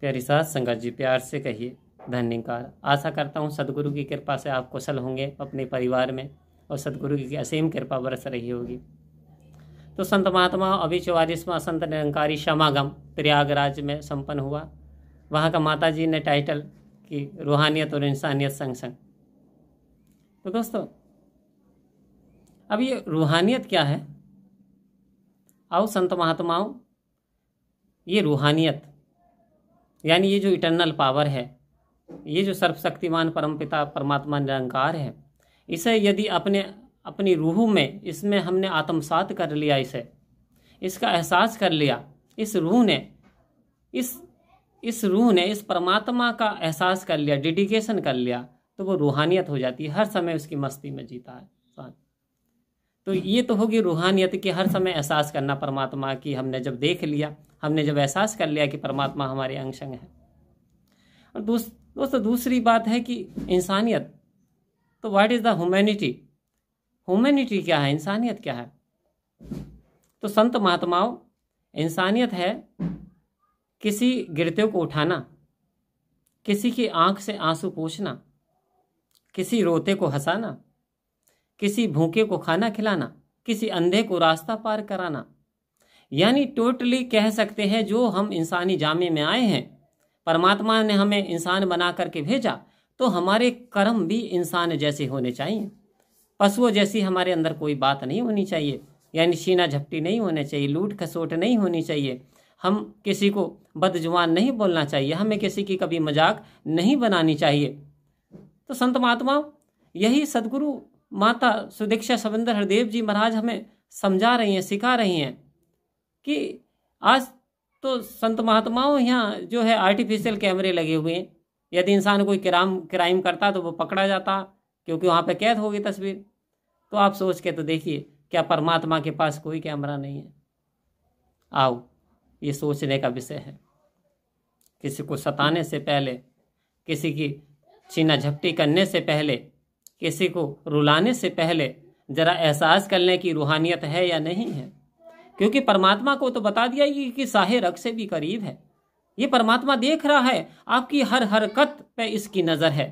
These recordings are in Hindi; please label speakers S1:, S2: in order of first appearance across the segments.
S1: प्यारी सास संगत जी प्यार से कहिए धन्यकार आशा करता हूँ सदगुरु की कृपा से आप कुशल होंगे अपने परिवार में और सदगुरु की असीम कृपा बरस रही होगी तो संत महात्मा अभी चौवालीसवां संत निरंकारी समागम प्रयागराज में संपन्न हुआ वहाँ का माता जी ने टाइटल की रूहानियत और इंसानियत संग संग तो दोस्तों अब ये रूहानियत क्या है आओ संत महात्माओं ये रूहानियत यानी ये जो इटरनल पावर है ये जो सर्वशक्तिमान परमपिता परमात्मा निरंकार है इसे यदि अपने अपनी रूह में इसमें हमने आत्मसात कर लिया इसे इसका एहसास कर लिया इस रूह ने इस इस रूह ने इस परमात्मा का एहसास कर लिया डेडिकेशन कर लिया तो वो रूहानियत हो जाती है हर समय उसकी मस्ती में जीता है तो ये तो होगी रूहानियत कि हर समय एहसास करना परमात्मा की हमने जब देख लिया हमने जब एहसास कर लिया कि परमात्मा हमारे अंग है और दूस, दोस्तों दूसरी बात है कि इंसानियत तो what is the humanity humanity क्या है इंसानियत क्या है तो संत महात्माओं इंसानियत है किसी गिरते को उठाना किसी की आंख से आंसू पोछना किसी रोते को हंसाना किसी भूखे को खाना खिलाना किसी अंधे को रास्ता पार कराना यानी टोटली कह सकते हैं जो हम इंसानी जामे में आए हैं परमात्मा ने हमें इंसान बना करके भेजा तो हमारे कर्म भी इंसान जैसे होने चाहिए पशुओं जैसी हमारे अंदर कोई बात नहीं होनी चाहिए यानी शीना झपटी नहीं होनी चाहिए लूट खसोट नहीं होनी चाहिए हम किसी को बदजुबान नहीं बोलना चाहिए हमें किसी की कभी मजाक नहीं बनानी चाहिए तो संत महात्मा यही सदगुरु माता सुदीक्षा सविंदर हरदेव जी महाराज हमें समझा रही हैं सिखा रही हैं कि आज तो संत महात्माओं यहाँ जो है आर्टिफिशियल कैमरे लगे हुए हैं यदि इंसान कोई क्राम क्राइम करता तो वो पकड़ा जाता क्योंकि वहाँ पे कैद होगी तस्वीर तो आप सोच के तो देखिए क्या परमात्मा के पास कोई कैमरा नहीं है आओ ये सोचने का विषय है किसी को सताने से पहले किसी की छीना झपटी करने से पहले किसी को रुलाने से पहले ज़रा एहसास कर लें कि रूहानियत है या नहीं है क्योंकि परमात्मा को तो बता दिया ये कि साहे रख से भी करीब है ये परमात्मा देख रहा है आपकी हर हरकत पे इसकी नज़र है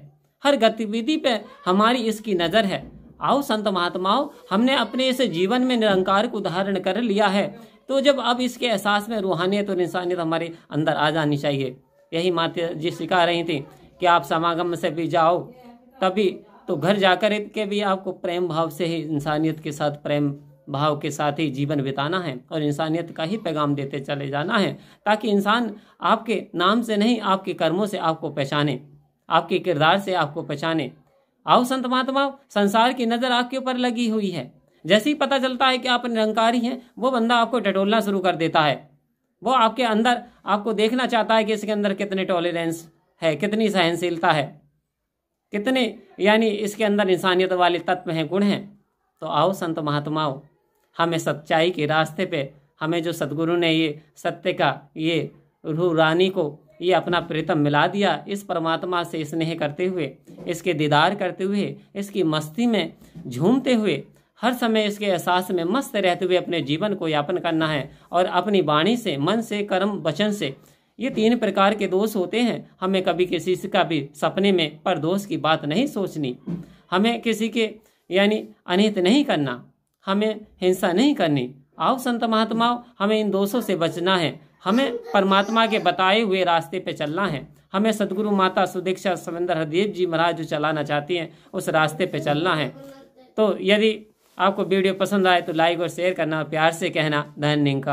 S1: हर गतिविधि पे हमारी इसकी नज़र है आओ संत महात्माओं हमने अपने इस जीवन में निरंकार को उदाहरण कर लिया है तो जब अब इसके एहसास में रूहानियत और इंसानियत हमारे अंदर आ जानी चाहिए यही माता जी सिखा रही थी कि आप समागम से भी जाओ तभी तो घर जाकर के भी आपको प्रेम भाव से ही इंसानियत के साथ प्रेम भाव के साथ ही जीवन बिताना है और इंसानियत का ही पैगाम देते चले जाना है ताकि इंसान आपके नाम से नहीं आपके कर्मों से आपको पहचाने आपके किरदार से आपको पहचाने आओ संत महात्मा संसार की नज़र आपके ऊपर लगी हुई है जैसे ही पता चलता है कि आप निरंकारी हैं वो बंदा आपको टटोलना शुरू कर देता है वो आपके अंदर आपको देखना चाहता है कि इसके अंदर कितने टॉलरेंस है कितनी सहनशीलता है कितने यानी इसके अंदर इंसानियत वाले तत्व हैं गुण हैं तो आओ संत महात्माओं हमें सच्चाई के रास्ते पे हमें जो सदगुरु ने ये सत्य का ये रू रानी को ये अपना प्रीतम मिला दिया इस परमात्मा से स्नेह करते हुए इसके दीदार करते हुए इसकी मस्ती में झूमते हुए हर समय इसके एहसास में मस्त रहते हुए अपने जीवन को यापन करना है और अपनी वाणी से मन से कर्म वचन से ये तीन प्रकार के दोष होते हैं हमें कभी किसी का भी सपने में पर दोष की बात नहीं सोचनी हमें किसी के यानी अनहित नहीं करना हमें हिंसा नहीं करनी आओ संत महात्माओं हमें इन दोषों से बचना है हमें परमात्मा के बताए हुए रास्ते पे चलना है हमें सदगुरु माता सुदीक्षा सविंदर हरदेव जी महाराज जो चलाना चाहती हैं उस रास्ते पे चलना है तो यदि आपको वीडियो पसंद आए तो लाइक और शेयर करना प्यार से कहना धन्यवाद